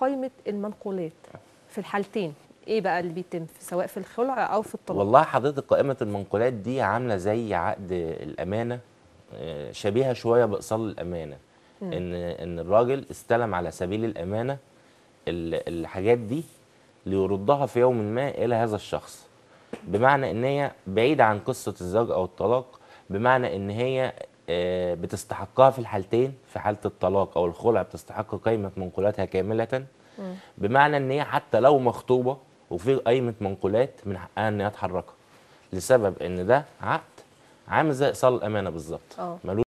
قائمه المنقولات في الحالتين ايه بقى اللي بيتم سواء في الخلع او في الطلاق والله حضرتك قائمه المنقولات دي عامله زي عقد الامانه آه، شبيهه شويه بأصل الامانه ان ان الراجل استلم على سبيل الامانه الحاجات دي ليردها في يوم ما الى هذا الشخص بمعنى ان هي بعيده عن قصه الزواج او الطلاق بمعنى ان هي آه، بتستحقها في الحالتين في حاله الطلاق او الخلع بتستحق قيمه منقولاتها كامله بمعنى ان هي حتى لو مخطوبه وفي قيمه منقولات من حقها ان يتحركها تحركها لسبب ان ده عقد عامل زي ايصال الامانه بالظبط اه.